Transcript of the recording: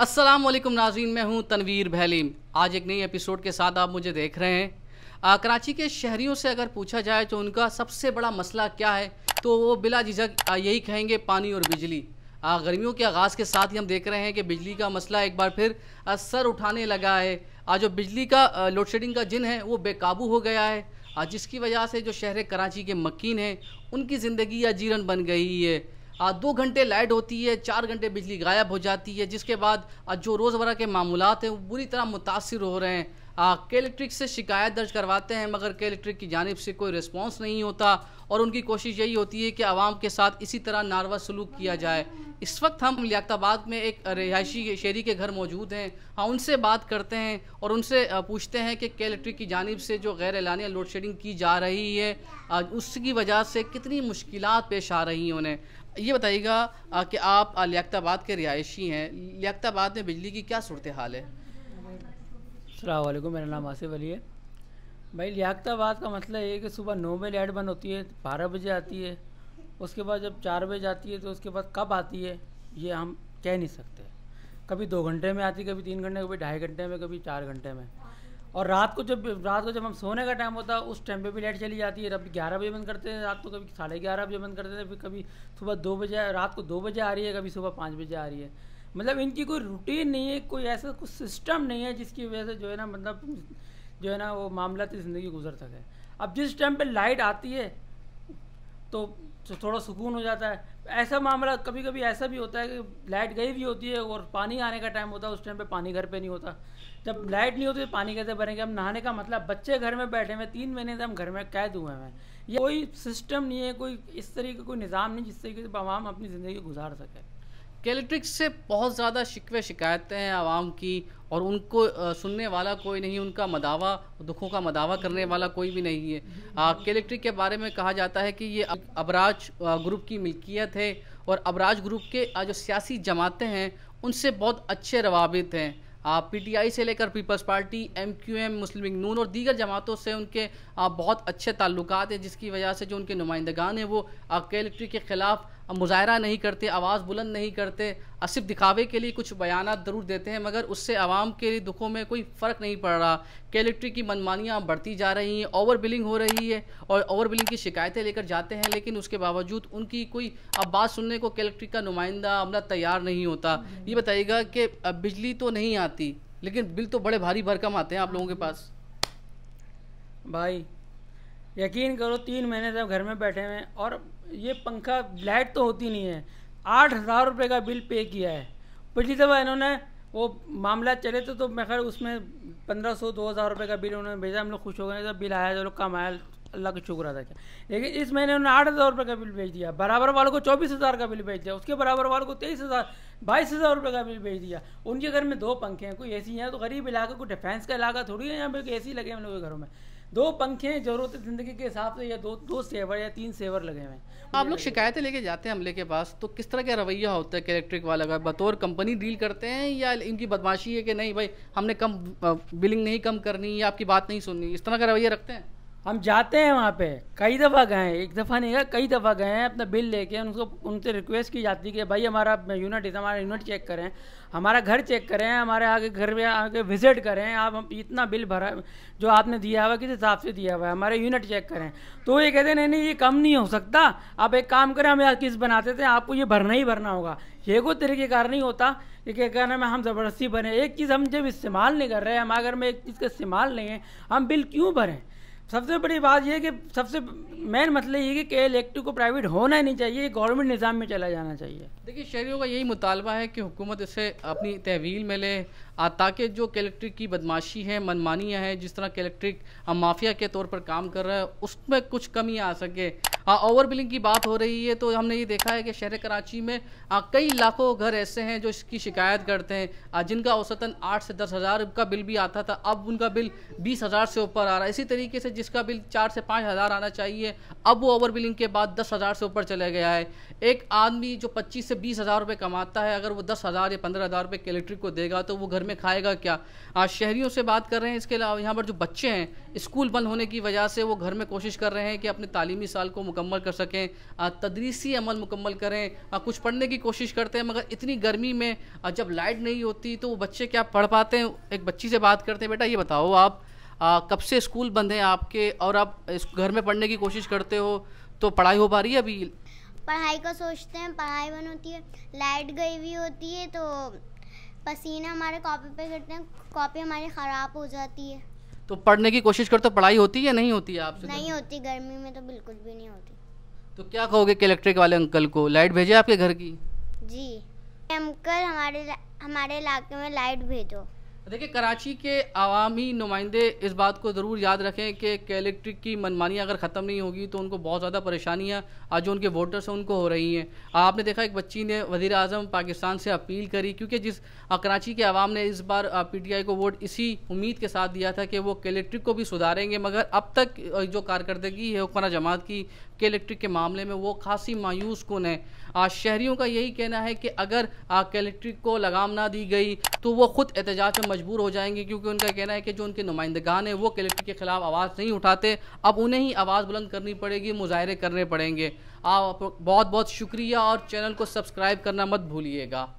अस्सलाम वालेकुम नाजीन मैं हूं तनवीर भैलीम आज एक नई एपिसोड के साथ आप मुझे देख रहे हैं आ, कराची के शहरीों से अगर पूछा जाए तो उनका सबसे बड़ा मसला क्या है तो वो बिला झिझक यही कहेंगे पानी और बिजली आ, गर्मियों के आगाज़ के साथ ही हम देख रहे हैं कि बिजली का मसला एक बार फिर आ, सर उठाने लगा है आज जो बिजली का लोड शेडिंग का जिन है वो बेकाबू हो गया है आ, जिसकी वजह से जो शहर कराची के मकीन हैं उनकी ज़िंदगी अजीरन बन गई है दो घंटे लाइट होती है चार घंटे बिजली गायब हो जाती है जिसके बाद जो रोज़मर्रा के मामूलत हैं वो बुरी तरह मुतासर हो रहे हैं के इलेक्ट्रिक से शिकायत दर्ज करवाते हैं मगर के इलेक्ट्रिक की जानब से कोई रिस्पॉन्स नहीं होता और उनकी कोशिश यही होती है कि आवाम के साथ इसी तरह नारवा सलूक किया जाए इस वक्त हम लियाबाद में एक रिहायशी शहरी के घर मौजूद हैं हाँ उनसे बात करते हैं और उनसे पूछते हैं कि के इलेक्ट्रिक की जानब से जो गैर एलानिया लोड शेडिंग की जा रही है उसकी वजह से कितनी मुश्किल पेश आ रही हैं उन्हें ये बताइएगा कि आप लियाबाद के रिहायशी हैं लियाबाद में बिजली की क्या सूरत हाल है अलैक मेरा नाम आसिफ अली है भाई लियाकताबाद का मतलब ये कि सुबह नौ बजे लाइट बंद होती है बारह बजे आती है उसके बाद जब चार बजे जाती है तो उसके बाद कब आती है ये हम कह नहीं सकते कभी दो घंटे में आती कभी तीन घंटे कभी ढाई घंटे में कभी चार घंटे में और रात को जब रात को जब हम सोने का टाइम होता है उस टाइम पे भी लाइट चली जाती है कभी ग्यारह बजे बंद करते हैं रात को कभी साढ़े ग्यारह बजे बंद करते हैं फिर कभी सुबह दो बजे रात को दो बजे आ रही है कभी सुबह पाँच बजे आ रही है मतलब इनकी कोई रूटीन नहीं है कोई ऐसा कुछ सिस्टम नहीं है जिसकी वजह से जो है ना मतलब जो है ना वो मामला तो ज़िंदगी गुजर सके अब जिस टाइम पे लाइट आती है तो, तो थोड़ा सुकून हो जाता है ऐसा मामला कभी कभी ऐसा भी होता है कि लाइट गई भी होती है और पानी आने का टाइम होता है उस टाइम पे पानी घर पे नहीं होता जब लाइट नहीं होती तो पानी कैसे भरेंगे हम नहाने का मतलब बच्चे घर में बैठे हुए तीन महीने से हम घर में कैद हुए हैं ये कोई सिस्टम नहीं है कोई इस तरीके का कोई निज़ाम नहीं जिस तरीके से आवाम अपनी ज़िंदगी गुजार सके कि से बहुत ज़्यादा शिकवे शिकायतें हैं आवाम की और उनको सुनने वाला कोई नहीं उनका मदावा दुखों का मदावा करने वाला कोई भी नहीं है कैलेक्ट्रिक के बारे में कहा जाता है कि ये अबराज ग्रुप की मिल्कियत है और अबराज ग्रुप के जो सियासी जमातें हैं उनसे बहुत अच्छे रवाबित हैं आप पीटीआई से लेकर Peoples Party MQM Muslim League नून और दीगर जमातों से उनके बहुत अच्छे ताल्लुकात हैं जिसकी वजह से जो उनके नुमाइंदगान हैं वो कैलेक्ट्री के ख़िलाफ़ मुजाहरा नहीं करते आवाज़ बुलंद नहीं करते सिर्फ दिखावे के लिए कुछ बयान ज़रूर देते हैं मगर उससे आवाम के दुखों में कोई फ़र्क नहीं पड़ रहा इलेक्ट्रिक की मनमानियाँ बढ़ती जा रही हैं ओवर बिलिंग हो रही है और ओवर बिलिंग की शिकायतें लेकर जाते हैं लेकिन उसके बावजूद उनकी कोई अब बात सुनने को कैलिट्री का नुमाइंदा अमला तैयार नहीं होता ये बताइएगा कि बिजली तो नहीं आती लेकिन बिल तो बड़े भारी भरकम आते हैं आप लोगों के पास भाई यकीन करो तीन महीने तक घर में बैठे हुए और ये पंखा लाइट तो होती नहीं है आठ हज़ार रुपये का बिल पे किया है पिछली दफ़ा इन्होंने वो मामला चले तो तो मैं खैर उसमें पंद्रह सौ दो हज़ार रुपये का बिल उन्होंने भेजा हम लोग खुश हो गए तो बिल आया जो लोग कम आया अल्लाह का शुक्र अदा किया लेकिन इस महीने उन्होंने आठ हज़ार रुपये का बिल भेज दिया बराबर वालों को चौबीस हज़ार का बिल भेज दिया उसके बराबर वालों को तेईस हज़ार बाईस हज़ार रुपये का बिल भेज दिया उनके घर में दो पंखे हैं कोई ए सी हैं तो गरीब इलाका कोई डिफेंस का इलाका थोड़ी है यहाँ पर ए सी लगे हम लोगों के घरों में दो पंखे हैं जरूरत ज़िंदगी के हिसाब से या दो दो सेवर या तीन सेवर लगे हुए हैं आप लोग शिकायतें लेके जाते हैं हमले के पास तो किस तरह का रवैया होता है इलेक्ट्रिक वाला का बतौर कंपनी डील करते हैं या इनकी बदमाशी है कि नहीं भाई हमने कम बिलिंग नहीं कम करनी या आपकी बात नहीं सुननी इस तरह का रवैया रखते हैं हम जाते हैं वहाँ पे कई दफ़ा गए हैं एक दफ़ा नहीं गए कई दफ़ा गए हैं अपना बिल लेके उनको उनसे रिक्वेस्ट की जाती है कि भाई हमारा यूनिट है हमारा यूनिट चेक करें हमारा घर चेक करें हमारे आगे घर में आगे विजिट करें आप इतना बिल भरा जो आपने दिया हुआ किस हिसाब से दिया हुआ है हमारे यूनिट चेक करें तो ये कहते हैं नहीं नहीं ये कम नहीं हो सकता आप एक काम करें हम किस बनाते थे आपको ये भरना ही भरना होगा ये कोई तरीकेकार नहीं होता कि क्या कहना में हम ज़बरदस्ती भरें एक चीज़ हम जब इस्तेमाल नहीं कर रहे हैं हम अगर में एक चीज़ का इस्तेमाल नहीं है हम बिल क्यों भरें सबसे बड़ी बात यह कि सबसे मेन मतलब ये कि के एक्टिव को प्राइवेट होना ही नहीं चाहिए गवर्नमेंट निज़ाम में चला जाना चाहिए देखिए शहरीों का यही मुतालबा है कि हुकूमत इसे अपनी तहवील में ले ताकि जो इलेक्ट्रिक की बदमाशी है मनमानियाँ हैं जिस तरह इलेक्ट्रिक माफिया के तौर पर काम कर रहा है उसमें कुछ कमी आ सके ओवर बिलिंग की बात हो रही है तो हमने ये देखा है कि शहर कराची में कई लाखों घर ऐसे हैं जो इसकी शिकायत करते हैं जिनका औसतन आठ से दस हज़ार का बिल भी आता था अब उनका बिल बीस हज़ार से ऊपर आ रहा है इसी तरीके से जिस जिसका बिल चार से पाँच हज़ार आना चाहिए अब वो ओवर बिलिंग के बाद दस हज़ार से ऊपर चले गया है एक आदमी जो पच्चीस से बीस हज़ार रुपये कमाता है अगर वो दस हज़ार या पंद्रह हज़ार रुपये इलेक्ट्रिक को देगा तो वो घर में खाएगा क्या आज शहरीों से बात कर रहे हैं इसके अलावा यहाँ पर जो बच्चे हैं स्कूल बंद होने की वजह से वो घर में कोशिश कर रहे हैं कि अपने तालीमी साल को मुकम्मल कर सकें तदरीसी अमल मुकम्मल करें कुछ पढ़ने की कोशिश करते हैं मगर इतनी गर्मी में जब लाइट नहीं होती तो वो बच्चे क्या पढ़ पाते हैं एक बच्ची से बात करते हैं बेटा ये बताओ आप आ, कब से स्कूल बंद है आपके और आप इस घर में पढ़ने की कोशिश करते हो तो पढ़ाई हो पा रही है अभी पढ़ाई का सोचते हैं पढ़ाई बंद होती है लाइट गई हुई होती है तो पसीना हमारे कॉपी पे करते हैं कॉपी हमारी ख़राब हो जाती है तो पढ़ने की कोशिश करते हो पढ़ाई होती है या नहीं होती है आपसे नहीं तो? होती गर्मी में तो बिल्कुल भी नहीं होती तो क्या कहोगे कि इलेक्ट्रिक वाले अंकल को लाइट भेजे आपके घर की जी अंकल हमारे हमारे इलाके में लाइट भेजो देखिए कराची के आवामी नुमाइंदे इस बात को ज़रूर याद रखें कि इलेक्ट्रिक की मनमानी अगर ख़त्म नहीं होगी तो उनको बहुत ज़्यादा परेशानियाँ आज जो उनके वोटर्स हैं उनको हो रही हैं आपने देखा एक बच्ची ने वज़ी अजम पाकिस्तान से अपील करी क्योंकि जिस कराची के आवाम ने इस बार पी टी आई को वोट इसी उम्मीद के साथ दिया था कि वो इलेक्ट्रिक को भी सुधारेंगे मगर अब तक जो कारदगी है हुक्मरान जमात की के इलेक्ट्रिक के मामले में वो खासी मायूस कन है आज शहरीों का यही कहना है कि अगर के इलेक्ट्रिक को लगाम ना दी गई तो वो खुद एहतजाज में मजबूर हो जाएंगे क्योंकि उनका कहना है कि जो उनके नुमाइंदगान हैं वो के इलेक्ट्रिक के खिलाफ आवाज़ नहीं उठाते अब उन्हें ही आवाज़ बुलंद करनी पड़ेगी मुजाहरे करने पड़ेंगे आप बहुत बहुत शुक्रिया और चैनल को सब्सक्राइब करना मत भूलिएगा